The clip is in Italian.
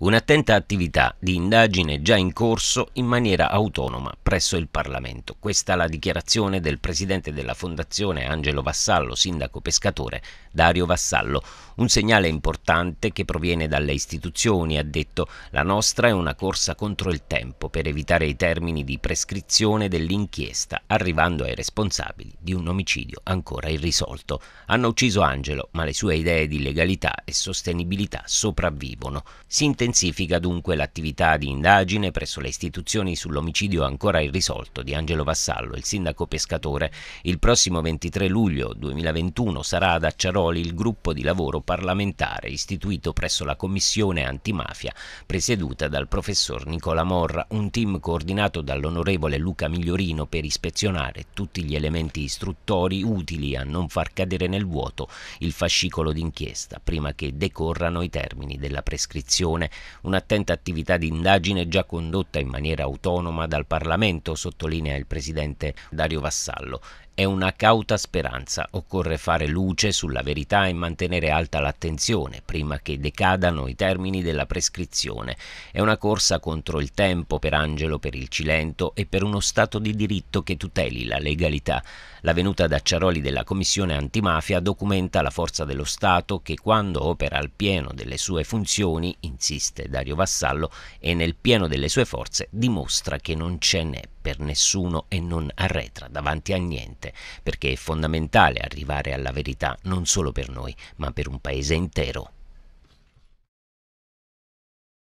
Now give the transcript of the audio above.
Un'attenta attività di indagine già in corso in maniera autonoma presso il Parlamento. Questa la dichiarazione del presidente della Fondazione Angelo Vassallo, sindaco pescatore Dario Vassallo, un segnale importante che proviene dalle istituzioni, ha detto la nostra è una corsa contro il tempo per evitare i termini di prescrizione dell'inchiesta, arrivando ai responsabili di un omicidio ancora irrisolto. Hanno ucciso Angelo, ma le sue idee di legalità e sostenibilità sopravvivono. Si intensifica dunque l'attività di indagine presso le istituzioni sull'omicidio ancora irrisolto di Angelo Vassallo, il sindaco pescatore. Il prossimo 23 luglio 2021 sarà ad Acciaroli il gruppo di lavoro parlamentare istituito presso la Commissione Antimafia presieduta dal professor Nicola Morra, un team coordinato dall'onorevole Luca Migliorino per ispezionare tutti gli elementi istruttori utili a non far cadere nel vuoto il fascicolo d'inchiesta prima che decorrano i termini della prescrizione, un'attenta attività di indagine già condotta in maniera autonoma dal Parlamento, sottolinea il presidente Dario Vassallo, è una cauta speranza. Occorre fare luce sulla verità e mantenere alta l'attenzione prima che decadano i termini della prescrizione. È una corsa contro il tempo per Angelo, per il Cilento e per uno Stato di diritto che tuteli la legalità. La venuta da Ciaroli della Commissione antimafia documenta la forza dello Stato che quando opera al pieno delle sue funzioni, insiste Dario Vassallo, e nel pieno delle sue forze dimostra che non c'è ne per nessuno e non arretra davanti a niente, perché è fondamentale arrivare alla verità non solo per noi, ma per un paese intero.